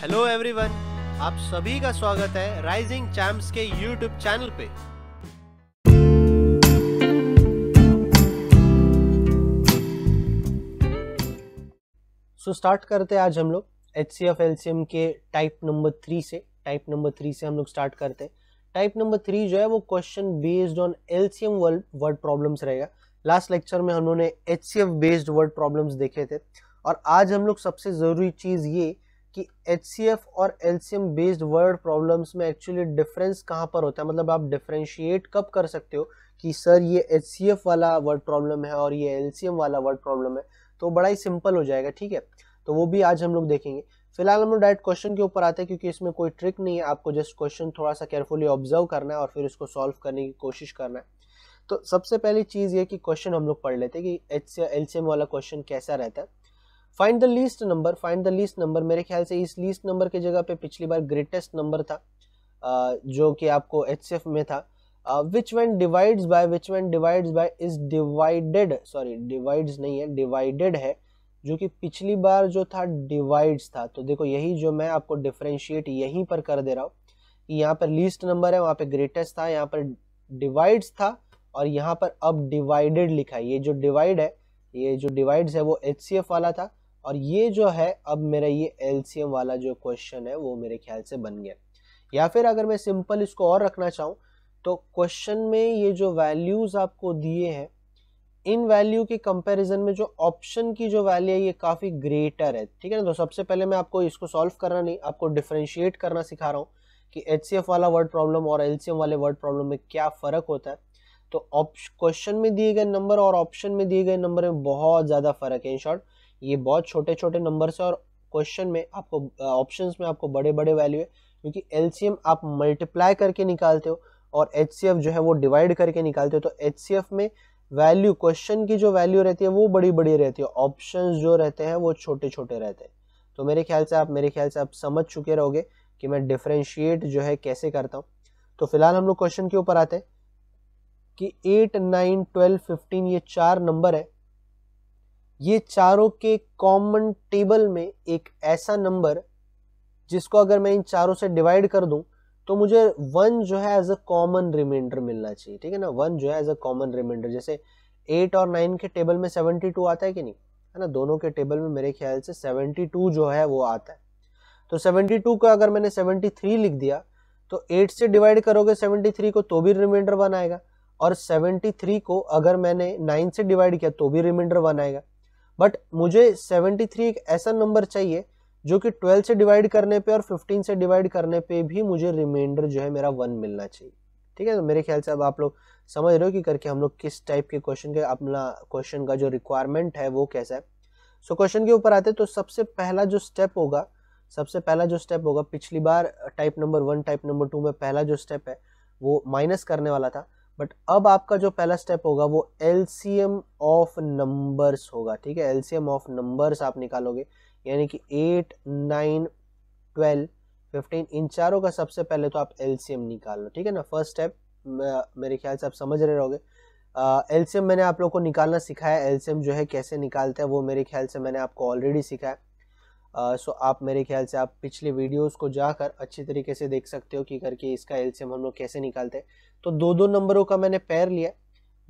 hello everyone आप सभी का स्वागत है राइजिंग चैम्प्स के यूट्यूब चैनल पे सो so स्टार्ट करते हैं आज हम लोग H C F L C M के टाइप नंबर थ्री से टाइप नंबर थ्री से हम लोग स्टार्ट करते हैं टाइप नंबर थ्री जो है वो question based on L C M word word problems रहेगा लास्ट लेक्चर में हम लोगों ने H C F based word problems देखे थे और आज हम लोग सबसे ज़रूरी चीज़ ये कि एच और एम बेस्ड वर्ड प्रॉब्लम्स में एक्चुअली डिफरेंस कहाँ पर होता है मतलब आप डिफ्रेंशिएट कब कर सकते हो कि सर ये एच वाला वर्ड प्रॉब्लम है और ये एम वाला वर्ड प्रॉब्लम है तो बड़ा ही सिंपल हो जाएगा ठीक है तो वो भी आज हम लोग देखेंगे फिलहाल हम लोग डायरेक्ट क्वेश्चन के ऊपर आते हैं क्योंकि इसमें कोई ट्रिक नहीं है आपको जस्ट क्वेश्चन थोड़ा सा केयरफुली ऑब्जर्व करना है और फिर उसको सॉल्व करने की कोशिश करना है तो सबसे पहली चीज़ ये कि क्वेश्चन हम लोग पढ़ लेते हैं कि एच एम वाला क्वेश्चन कैसा रहता है find the least number find the least number मेरे ख्याल से इस लीस्ट नंबर की जगह पे पिछली बार ग्रेटेस्ट नंबर था जो कि आपको एच में था which one divides by which one divides by is divided sorry divides नहीं है डिवाइडेड है जो कि पिछली बार जो था डिवाइड्स था तो देखो यही जो मैं आपको डिफ्रेंशिएट यहीं पर कर दे रहा हूँ कि यहाँ पर लीस्ट नंबर है वहाँ पे ग्रेटेस्ट था यहाँ पर डिवाइड्स था और यहाँ पर अब डिवाइडेड लिखा है ये जो डिवाइड है ये जो डिवाइड्स है वो एच वाला था और ये जो है अब मेरा ये एलसीएम वाला जो क्वेश्चन है वो मेरे ख्याल से बन गया या फिर अगर मैं सिंपल इसको और रखना चाहूँ तो क्वेश्चन में ये जो वैल्यूज़ आपको दिए हैं इन वैल्यू के कंपैरिजन में जो ऑप्शन की जो वैल्यू है ये काफ़ी ग्रेटर है ठीक है ना तो सबसे पहले मैं आपको इसको सॉल्व करना नहीं आपको डिफ्रेंशिएट करना सिखा रहा हूँ कि एच वाला वर्ड प्रॉब्लम और एल वाले वर्ड प्रॉब्लम में क्या फ़र्क होता है तो क्वेश्चन में दिए गए नंबर और ऑप्शन में दिए गए नंबर में बहुत ज़्यादा फ़र्क है इन शॉर्ट ये बहुत छोटे छोटे नंबर है और क्वेश्चन में आपको ऑप्शंस में आपको बड़े बड़े वैल्यू है क्योंकि एलसीएम आप मल्टीप्लाई करके निकालते हो और एच जो है वो डिवाइड करके निकालते हो तो एच में वैल्यू क्वेश्चन की जो वैल्यू रहती है वो बड़ी बड़ी रहती है ऑप्शन जो रहते हैं वो छोटे छोटे रहते हैं तो मेरे ख्याल से आप मेरे ख्याल से आप समझ चुके रहोगे कि मैं डिफ्रेंशिएट जो है कैसे करता हूँ तो फिलहाल हम लोग क्वेश्चन के ऊपर आते हैं कि एट नाइन ट्वेल्व फिफ्टीन ये चार नंबर है ये चारों के कॉमन टेबल में एक ऐसा नंबर जिसको अगर मैं इन चारों से डिवाइड कर दूं तो मुझे वन जो है एज अ कॉमन रिमाइंडर मिलना चाहिए ठीक है ना वन जो है एज अ कॉमन रिमाइंडर जैसे एट और नाइन के टेबल में सेवेंटी टू आता है कि नहीं है ना दोनों के टेबल में मेरे ख्याल से सेवेंटी टू जो है वो आता है तो सेवेंटी टू का अगर मैंने सेवेंटी थ्री लिख दिया तो एट से डिवाइड करोगे सेवेंटी थ्री को तो भी रिमाइंडर वन आएगा और सेवेंटी थ्री को अगर मैंने नाइन से डिवाइड किया तो भी रिमाइंडर वन आएगा बट मुझे 73 एक ऐसा नंबर चाहिए जो कि 12 से डिवाइड करने पे और 15 से डिवाइड करने पे भी मुझे रिमाइंडर जो है मेरा वन मिलना चाहिए ठीक है तो मेरे ख्याल से अब आप लोग समझ रहे हो कि करके हम लोग किस टाइप के क्वेश्चन के अपना क्वेश्चन का जो रिक्वायरमेंट है वो कैसा है सो so, क्वेश्चन के ऊपर आते तो सबसे पहला जो स्टेप होगा सबसे पहला जो स्टेप होगा पिछली बार type number one type number two में पहला जो स्टेप है वो माइनस करने वाला था बट अब आपका जो पहला स्टेप होगा वो एलसीएम ऑफ नंबर्स होगा ठीक है एलसीएम ऑफ नंबर्स आप निकालोगे यानी कि एट नाइन ट्वेल्व फिफ्टीन इन चारों का सबसे पहले तो आप एलसीएम निकाल लो ठीक है ना फर्स्ट स्टेप मेरे ख्याल से आप समझ रहे रहोगे एलसीएम मैंने आप लोग को निकालना सिखाया एलसीएम जो है कैसे निकालता है वो मेरे ख्याल से मैंने आपको ऑलरेडी सिखाया सो आप मेरे ख्याल से आप पिछले वीडियोस को जाकर अच्छी तरीके से देख सकते हो कि करके इसका एलसीएम हम लोग कैसे निकालते हैं तो दो दो नंबरों का मैंने पैर लिया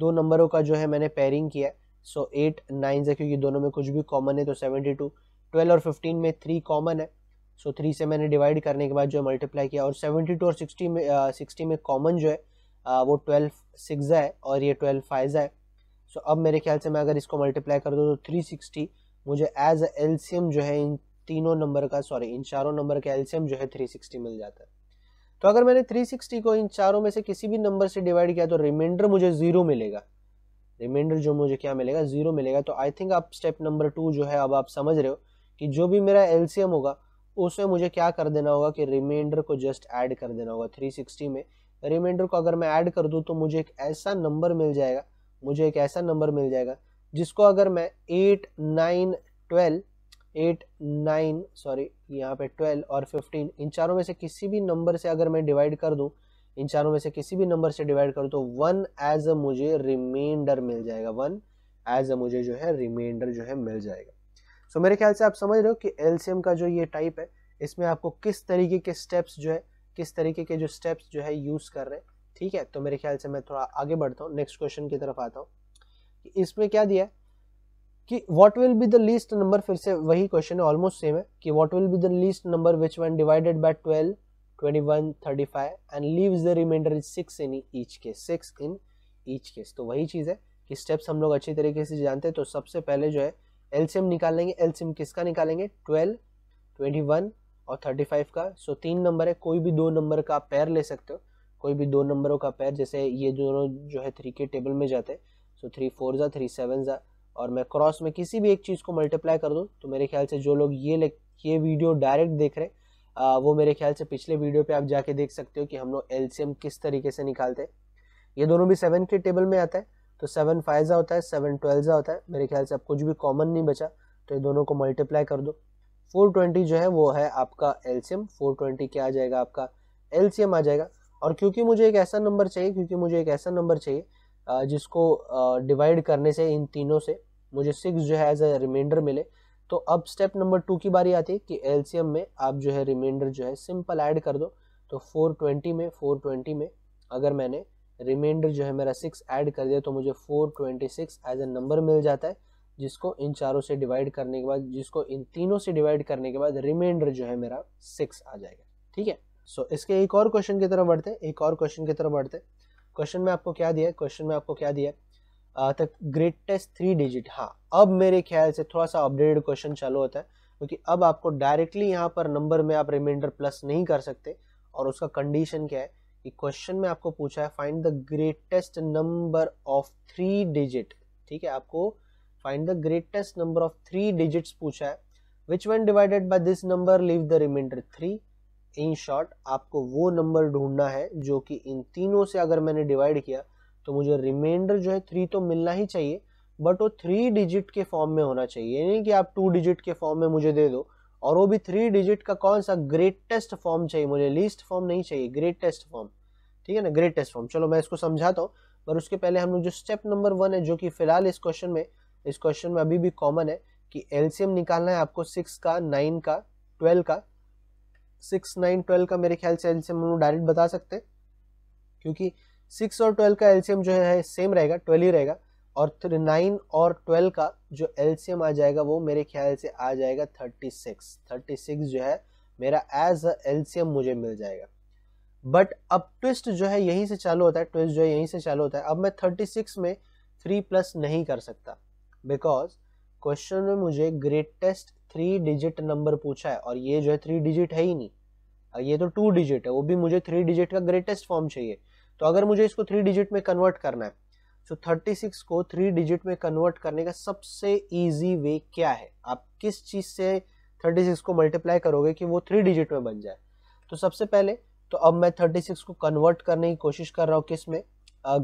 दो नंबरों का जो है मैंने पैरिंग किया सो एट नाइन है क्योंकि दोनों में कुछ भी कॉमन है तो सेवेंटी टू ट्वेल्व और फिफ्टीन में थ्री कॉमन है सो so, थ्री से मैंने डिवाइड करने के बाद जो है मल्टीप्लाई किया और सेवेंटी टू और सिक्सटी में सिक्सटी में कॉमन जो है आ, वो ट्वेल्व सिक्स है और ये ट्वेल्व फाइव है सो so, अब मेरे ख्याल से मैं अगर इसको मल्टीप्लाई कर दूँ तो थ्री सिक्सटी मुझे एज एल जो है इन तीनों नंबर का सॉरी इन चारों नंबर का एल्सियम जो है थ्री सिक्सटी मिल जाता है तो अगर मैंने थ्री सिक्सटी को इन चारों में से किसी भी नंबर से डिवाइड किया तो रिमाइंडर मुझे जीरो मिलेगा रिमाइंडर जो मुझे क्या मिलेगा जीरो मिलेगा तो आई थिंक आप स्टेप नंबर टू जो है अब आप समझ रहे हो कि जो भी मेरा एल्सियम होगा उसमें मुझे क्या कर देना होगा कि रिमाइंडर को जस्ट ऐड कर देना होगा 360 में रिमाइंडर को अगर मैं ऐड कर दूँ तो मुझे एक ऐसा नंबर मिल जाएगा मुझे एक ऐसा नंबर मिल जाएगा जिसको अगर मैं eight nine twelve eight nine sorry यहाँ पे ट्वेल्व और फिफ्टीन इन चारों में से किसी भी नंबर से अगर मैं डिवाइड कर दूँ इन चारों में से किसी भी नंबर से डिवाइड करूँ तो वन एज अ मुझे रिमाइंडर मिल जाएगा वन एज अ मुझे जो है रिमाइंडर जो है मिल जाएगा सो so, मेरे ख्याल से आप समझ रहे हो कि एलसीएम का जो ये टाइप है इसमें आपको किस तरीके के स्टेप्स जो है किस तरीके के जो स्टेप्स जो है यूज़ कर रहे हैं ठीक है तो मेरे ख्याल से मैं थोड़ा आगे बढ़ता हूँ नेक्स्ट क्वेश्चन की तरफ आता हूँ इसमें क्या दिया है कि what will be the least number फिर से वही क्वेश्चन है ऑलमोस्ट सेम है कि what will be the least number which one divided by twelve twenty one thirty five and leaves the remainder is six in each case six in each case तो वही चीज़ है कि steps हम लोग अच्छी तरीके से जानते हैं तो सबसे पहले जो है एलसीएम निकालेंगे एलसीएम किसका निकालेंगे ट्वेल्व ट्वेंटी वन और थर्टी फाइव का सो तीन नंबर है कोई भी दो नंबर का पैर ले सकते हो कोई भी दो नंबरों का पैर जैसे ये दोनों जो है थ्री के टेबल में जाते हैं सो थ्री फोर ज़ा थ्री सेवन ज़ा और मैं क्रॉस में किसी भी एक चीज़ को मल्टीप्लाई कर दूँ तो मेरे ख्याल से जो लोग ये ये वीडियो डायरेक्ट देख रहे हैं वो मेरे ख्याल से पिछले वीडियो पे आप जाके देख सकते हो कि हम लोग एल किस तरीके से निकालते हैं ये दोनों भी सेवन के टेबल में आता है तो सेवन फाइजा होता है सेवन ट्वेल्जा होता है मेरे ख्याल से अब कुछ भी कॉमन नहीं बचा तो ये दोनों को मल्टीप्लाई कर दो 420 जो है वो है आपका एलसीएम 420 क्या आ जाएगा आपका एलसीएम आ जाएगा और क्योंकि मुझे एक ऐसा नंबर चाहिए क्योंकि मुझे एक ऐसा नंबर चाहिए जिसको डिवाइड करने से इन तीनों से मुझे सिक्स जो है एज ए रिमाइंडर मिले तो अब स्टेप नंबर टू की बारी आती है कि एलसीएम में आप जो है रिमाइंडर जो है सिंपल ऐड कर दो तो फोर ट्वेंटी में फोर ट्वेंटी में अगर मैंने रिमाइंडर जो है मेरा सिक्स ऐड कर दिया तो मुझे four twenty six as a number मिल जाता है जिसको इन चारों से डिवाइड करने के बाद जिसको इन तीनों से डिवाइड करने के बाद रिमाइंडर जो है मेरा सिक्स आ जाएगा ठीक है सो इसके एक और क्वेश्चन की तरफ बढ़ते हैं एक और क्वेश्चन की तरफ बढ़ते हैं क्वेश्चन में आपको क्या दिया है क्वेश्चन में आपको क्या दिया है द ग्रेटेस्ट थ्री डिजिट हाँ अब मेरे ख्याल से थोड़ा सा अपडेटेड क्वेश्चन चालू होता है क्योंकि तो अब आपको डायरेक्टली यहाँ पर नंबर में आप रिमाइंडर प्लस नहीं कर सकते और उसका कंडीशन क्या है कि क्वेश्चन में आपको पूछा है find the greatest number of three digit ठीक है आपको फाइंड the greatest number of three डिजिट पूछा है which one divided by this number leave the remainder three in short आपको वो नंबर ढूंढना है जो कि इन तीनों से अगर मैंने डिवाइड किया तो मुझे रिमाइंडर जो है थ्री तो मिलना ही चाहिए बट वो थ्री डिजिट के फॉर्म में होना चाहिए यानी कि आप टू डिजिट के फॉर्म में मुझे दे दो और वो भी थ्री डिजिट का कौन सा ग्रेटेस्ट फॉर्म चाहिए मुझे लीस्ट फॉर्म नहीं चाहिए ग्रेटेस्ट फॉर्म ठीक है ना ग्रेटेस्ट फॉर्म चलो मैं इसको समझाता हूँ पर उसके पहले हम लोग जो स्टेप नंबर वन है जो कि फिलहाल इस क्वेश्चन में इस क्वेश्चन में अभी भी कॉमन है कि एलसीएम निकालना है आपको सिक्स का नाइन का ट्वेल्व का सिक्स नाइन ट्वेल्व का मेरे ख्याल से एलसीएम हम लोग डायरेक्ट बता सकते हैं क्योंकि सिक्स और ट्वेल्व का एल्सियम जो है सेम रहेगा ट्वेल्व ही रहेगा और नाइन और ट्वेल्व का जो एल्सियम आ जाएगा वो मेरे ख्याल से आ जाएगा थर्टी सिक्स थर्टी सिक्स जो है मेरा एज अ एल्सियम मुझे मिल जाएगा बट अब ट्विस्ट जो है यहीं से चालू होता है ट्विस्ट जो है यहीं से चालू होता है अब मैं थर्टी सिक्स में थ्री प्लस नहीं कर सकता बिकॉज क्वेश्चन में मुझे ग्रेटेस्ट थ्री डिजिट नंबर पूछा है और ये जो है थ्री डिजिट है ही नहीं ये तो टू डिजिट है वो भी मुझे थ्री डिजिट का ग्रेटेस्ट फॉर्म चाहिए तो अगर मुझे इसको थ्री डिजिट में कन्वर्ट करना है तो थर्टी 36 को थ्री डिजिट में कन्वर्ट करने का सबसे ईजी वे क्या है आप किस चीज़ से 36 को मल्टीप्लाई करोगे कि वो थ्री डिजिट में बन जाए तो सबसे पहले तो अब मैं 36 को कन्वर्ट करने की कोशिश कर रहा हूँ किस में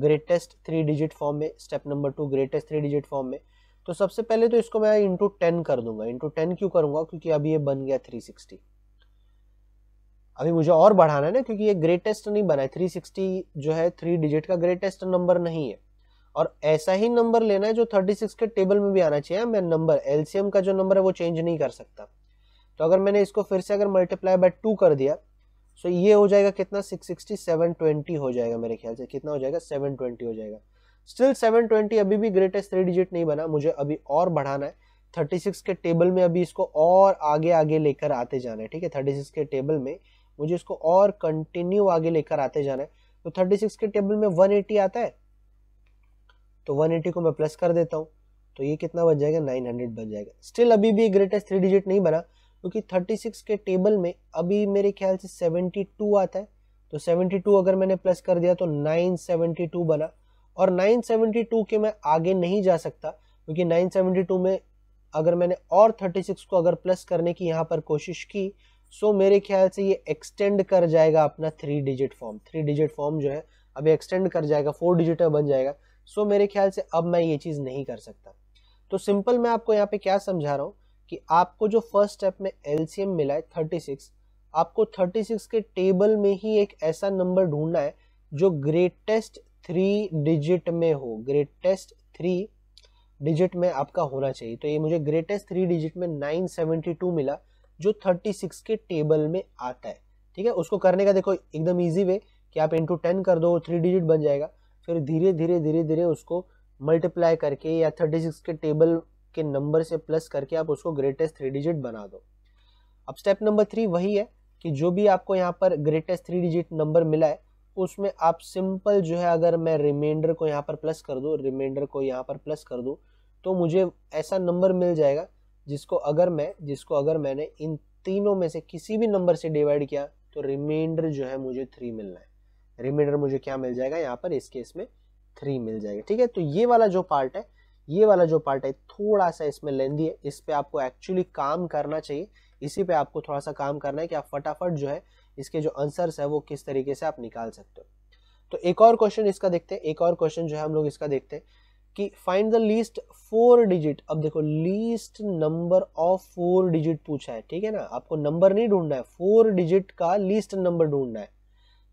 ग्रेटेस्ट थ्री डिजिट फॉर्म में step number two greatest three digit form में तो सबसे पहले तो इसको मैं इंटू टेन कर दूंगा इंटू टेन क्यों करूँगा क्योंकि अभी ये बन गया थ्री सिक्सटी अभी मुझे और बढ़ाना है ना क्योंकि ये ग्रेटेस्ट नहीं बना है थ्री सिक्सटी जो है थ्री डिजिट का ग्रेटेस्ट नंबर नहीं है और ऐसा ही नंबर लेना है जो थर्टी सिक्स के टेबल में भी आना चाहिए हाँ, मैं नंबर एलसीएम का जो नंबर है वो चेंज नहीं कर सकता तो अगर मैंने इसको फिर से अगर मल्टीप्लाई बाय टू कर दिया तो ये हो जाएगा कितना सिक्स सिक्सटी सेवन ट्वेंटी हो जाएगा मेरे ख्याल से कितना हो जाएगा सेवन ट्वेंटी हो जाएगा स्टिल सेवन ट्वेंटी अभी भी ग्रेटेस्ट थ्री डिजिट नहीं बना मुझे अभी और बढ़ाना है थर्टी सिक्स के टेबल में अभी इसको और आगे आगे लेकर आते जाना है ठीक है थर्टी सिक्स के टेबल में मुझे इसको और कंटिन्यू आगे लेकर आते जाना है तो 36 के टेबल में 180 आता है तो 180 को मैं प्लस कर देता हूँ तो ये कितना बच जाएगा 900 बच जाएगा स्टिल अभी भी ग्रेटेस्ट थ्री डिजिट नहीं बना क्योंकि 36 के टेबल में अभी मेरे ख्याल से 72 आता है तो 72 अगर मैंने प्लस कर दिया तो 972 बना और 972 के मैं आगे नहीं जा सकता क्योंकि 972 में अगर मैंने और 36 को अगर प्लस करने की यहाँ पर कोशिश की सो so, मेरे ख्याल से ये एक्सटेंड कर जाएगा अपना three digit form three digit form जो है अभी एक्सटेंड कर जाएगा फोर डिजिट बन जाएगा सो so, मेरे ख्याल से अब मैं ये चीज़ नहीं कर सकता तो सिंपल मैं आपको यहाँ पे क्या समझा रहा हूँ कि आपको जो फर्स्ट स्टेप में एल मिला है सिक्स आपको सिक्स के टेबल में ही एक ऐसा नंबर ढूंढना है जो ग्रेटेस्ट थ्री डिजिट में हो ग्रेटेस्ट थ्री डिजिट में आपका होना चाहिए तो ये मुझे ग्रेटेस्ट थ्री डिजिट में 972 मिला जो 36 के टेबल में आता है ठीक है उसको करने का देखो एकदम ईजी वे कि आप इंटू टेन कर दो थ्री डिजिट बन जाएगा फिर धीरे धीरे धीरे धीरे उसको मल्टीप्लाई करके या 36 के टेबल के नंबर से प्लस करके आप उसको ग्रेटेस्ट थ्री डिजिट बना दो अब स्टेप नंबर थ्री वही है कि जो भी आपको यहाँ पर ग्रेटेस्ट थ्री डिजिट नंबर मिला है उसमें आप सिंपल जो है अगर मैं रिमाइंडर को यहाँ पर प्लस कर दूँ रिमाइंडर को यहाँ पर प्लस कर दूँ तो मुझे ऐसा नंबर मिल जाएगा जिसको अगर मैं जिसको अगर मैंने इन तीनों में से किसी भी नंबर से डिवाइड किया तो रिमाइंडर जो है मुझे थ्री मिलना है रिमाइंडर मुझे क्या मिल जाएगा यहाँ पर इस केस में थ्री मिल जाएगा ठीक है तो ये वाला जो पार्ट है ये वाला जो पार्ट है थोड़ा सा इसमें लेंदी है इस पर आपको एक्चुअली काम करना चाहिए इसी पे आपको थोड़ा सा काम करना है कि आप फटाफट जो है इसके जो आंसर्स है वो किस तरीके से आप निकाल सकते हो तो एक और क्वेश्चन इसका देखते हैं एक और क्वेश्चन जो है हम लोग इसका देखते हैं कि find the least four digit अब देखो least number of four digit पूछा है ठीक है ना आपको नंबर नहीं ढूंढना है फोर डिजिट का लीस्ट नंबर ढूंढना है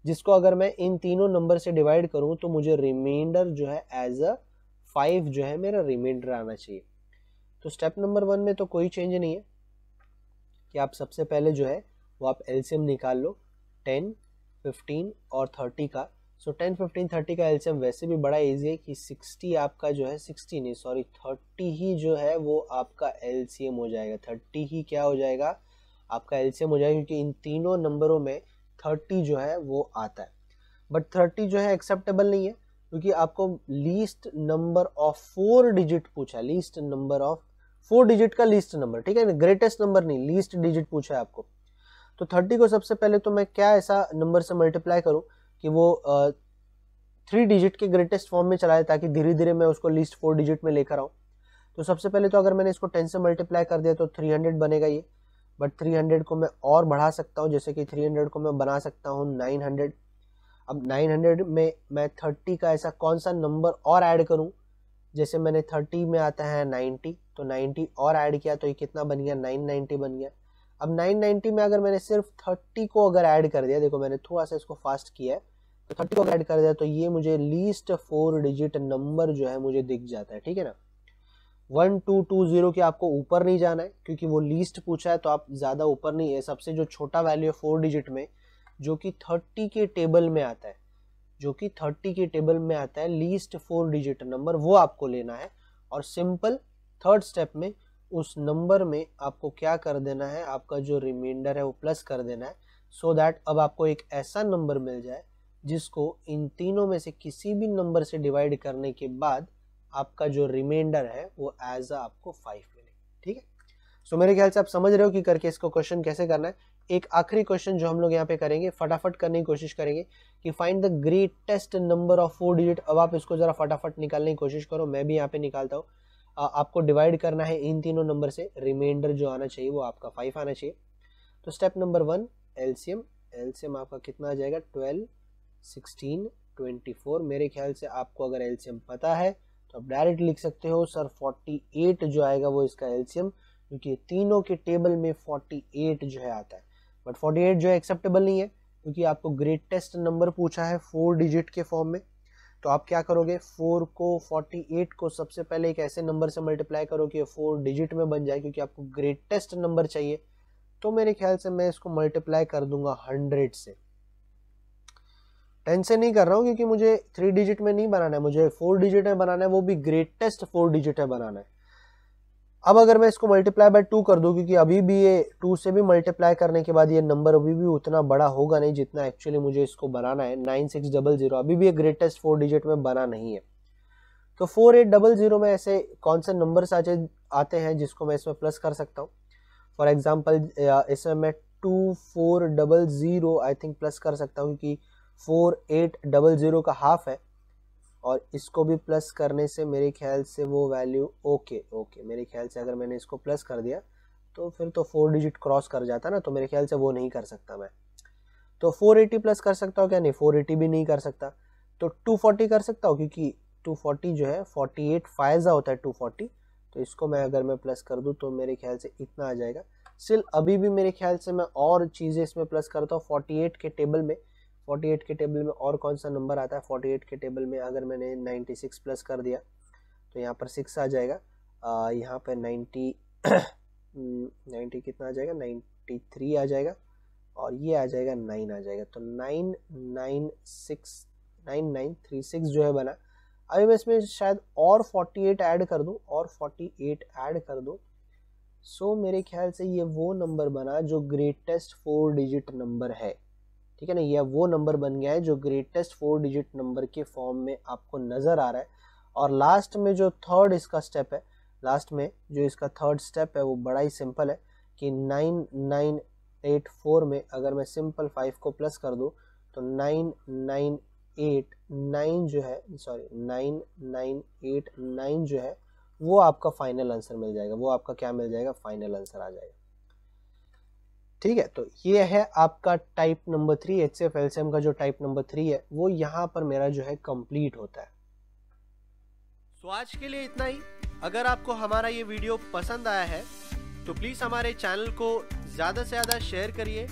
जिसको अगर मैं इन तीनों नंबर से डिवाइड करूं तो मुझे रिमाइंडर जो है एज अ फाइव जो है मेरा रिमाइंडर आना चाहिए तो स्टेप नंबर वन में तो कोई चेंज नहीं है कि आप सबसे पहले जो है वो आप एल्सियम निकाल लो टेन फिफ्टीन और थर्टी का सो टेन फिफ्टीन थर्टी का एल्शियम वैसे भी बड़ा ईजी है कि सिक्सटी आपका जो है सिक्सटी नहीं सॉरी थर्टी ही जो है वो आपका एल्शियम हो जाएगा थर्टी ही क्या हो जाएगा आपका एल्शियम हो जाएगा क्योंकि इन तीनों नंबरों में थर्टी जो है वो आता है बट थर्टी जो है एक्सेप्टेबल नहीं है क्योंकि आपको least number of four digit पूछा है least number of four digit का लीस्ट नंबर ठीक है ग्रेटेस्ट नंबर नहीं लीस्ट डिजिट पूछा है आपको तो थर्टी को सबसे पहले तो मैं क्या ऐसा नंबर से मल्टीप्लाई करूँ कि वो थ्री डिजिट के ग्रेटेस्ट फॉर्म में चलाए ताकि धीरे धीरे मैं उसको लिस्ट फोर डिजिट में लेकर आऊँ तो सबसे पहले तो अगर मैंने इसको टेन से मल्टीप्लाई कर दिया तो थ्री हंड्रेड बनेगा ये बट थ्री हंड्रेड को मैं और बढ़ा सकता हूँ जैसे कि थ्री हंड्रेड को मैं बना सकता हूँ नाइन हंड्रेड अब नाइन हंड्रेड में मैं थर्टी का ऐसा कौन सा नंबर और ऐड करूँ जैसे मैंने थर्टी में आता है नाइन्टी तो नाइन्टी और ऐड किया तो ये कितना बन गया नाइन नाइन्टी बन गया अब नाइन नाइन्टी में अगर मैंने सिर्फ थर्टी को अगर ऐड कर दिया देखो मैंने थोड़ा सा इसको फास्ट किया है थर्टी को ऐड कर दिया तो ये मुझे लीस्ट फोर डिजिट नंबर जो है मुझे दिख जाता है ठीक है ना वन टू टू जीरो के आपको ऊपर नहीं जाना है क्योंकि वो लीस्ट पूछा है तो आप ज़्यादा ऊपर नहीं है सबसे जो छोटा वैल्यू है फोर डिजिट में जो कि थर्टी के टेबल में आता है जो कि थर्टी के टेबल में आता है लीस्ट फोर डिजिट नंबर वो आपको लेना है और सिंपल थर्ड स्टेप में उस नंबर में आपको क्या कर देना है आपका जो रिमाइंडर है वो प्लस कर देना है सो so दैट अब आपको एक ऐसा नंबर मिल जाए जिसको इन तीनों में से किसी भी नंबर से डिवाइड करने के बाद आपका जो रिमाइंडर है वो एज अ आपको फाइव मिलेगा ठीक है सो मेरे ख्याल से आप समझ रहे हो कि करके इसको क्वेश्चन कैसे करना है एक आखिरी क्वेश्चन जो हम लोग यहाँ पे करेंगे फटाफट करने की कोशिश करेंगे कि find the greatest number of four digit अब आप इसको जरा फटाफट निकालने की कोशिश करो मैं भी यहाँ पे निकालता हूँ आपको डिवाइड करना है इन तीनों नंबर से रिमाइंडर जो आना चाहिए वो आपका फाइव आना चाहिए तो step number one LCM LCM आपका कितना आ जाएगा ट्वेल्व सिक्सटीन ट्वेंटी फोर मेरे ख्याल से आपको अगर एल्शियम पता है तो आप डायरेक्ट लिख सकते हो सर फोर्टी एट जो आएगा वो इसका एल्शियम क्योंकि तीनों के टेबल में फोर्टी एट जो है आता है बट फोर्टी एट जो है एक्सेप्टेबल नहीं है क्योंकि आपको ग्रेटेस्ट नंबर पूछा है फोर डिजिट के फॉर्म में तो आप क्या करोगे फोर को फोर्टी एट को सबसे पहले एक ऐसे नंबर से मल्टीप्लाई करो कि फोर डिजिट में बन जाए क्योंकि आपको ग्रेटेस्ट नंबर चाहिए तो मेरे ख्याल से मैं इसको मल्टीप्लाई कर दूंगा हंड्रेड से टेन से नहीं कर रहा हूँ क्योंकि मुझे थ्री डिजिट में नहीं बनाना है मुझे फोर डिजिट में बनाना है वो भी ग्रेटेस्ट फोर डिजिट है बनाना है अब अगर मैं इसको मल्टीप्लाई बाय टू कर दूँ क्योंकि अभी भी ये टू से भी मल्टीप्लाई करने के बाद ये नंबर अभी भी उतना बड़ा होगा नहीं जितना एक्चुअली मुझे इसको बनाना है नाइन सिक्स डबल जीरो अभी भी ये ग्रेटेस्ट फोर डिजिट में बना नहीं है तो फोर एट डबल जीरो में ऐसे कौन से नंबर्स आते आते हैं जिसको मैं इसमें प्लस कर सकता हूँ फॉर एग्जाम्पल इसमें मैं two four double zero I think plus कर सकता हूँ क्योंकि फोर एट डबल ज़ीरो का हाफ है और इसको भी प्लस करने से मेरे ख्याल से वो वैल्यू ओके ओके मेरे ख्याल से अगर मैंने इसको प्लस कर दिया तो फिर तो फोर डिजिट क्रॉस कर जाता ना तो मेरे ख्याल से वो नहीं कर सकता मैं तो फोर एटी प्लस कर सकता हूँ क्या नहीं फोर एटी भी नहीं कर सकता तो टू फोर्टी कर सकता हूँ क्योंकि टू फोर्टी जो है फोर्टी एट फायजा होता है टू फोर्टी तो इसको मैं अगर मैं प्लस कर दूँ तो मेरे ख्याल से इतना आ जाएगा स्टिल अभी भी मेरे ख्याल से मैं और चीज़ें इसमें प्लस करता हूँ एट के टेबल में 48 के टेबल में और कौन सा नंबर आता है 48 के टेबल में अगर मैंने 96 प्लस कर दिया तो यहाँ पर सिक्स आ जाएगा यहाँ पर 90 90 कितना आ जाएगा 93 आ जाएगा और ये आ जाएगा नाइन आ जाएगा तो nine nine six nine nine three six जो है बना अभी मैं इसमें शायद और 48 ऐड कर दूँ और 48 ऐड कर दूँ सो so, मेरे ख्याल से ये वो नंबर बना जो ग्रेटेस्ट फोर डिजिट नंबर है ठीक है ना यह वो नंबर बन गया है जो ग्रेटेस्ट फोर डिजिट नंबर के फॉर्म में आपको नज़र आ रहा है और लास्ट में जो थर्ड इसका स्टेप है लास्ट में जो इसका थर्ड स्टेप है वो बड़ा ही सिंपल है कि नाइन नाइन एट फोर में अगर मैं सिंपल फाइव को प्लस कर दूँ तो नाइन नाइन एट नाइन जो है sorry nine nine eight nine जो है वो आपका फाइनल आंसर मिल जाएगा वो आपका क्या मिल जाएगा फाइनल आंसर आ जाएगा ठीक है तो ये है आपका type number three H F LCM का जो टाइप नंबर थ्री है वो यहाँ पर मेरा जो है कंप्लीट होता है तो आज के लिए इतना ही अगर आपको हमारा ये वीडियो पसंद आया है तो प्लीज़ हमारे चैनल को ज़्यादा से ज़्यादा शेयर करिए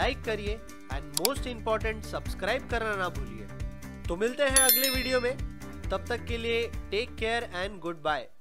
लाइक करिए एंड मोस्ट इंपॉर्टेंट सब्सक्राइब करना ना भूलिए तो मिलते हैं अगले वीडियो में तब तक के लिए take care and good bye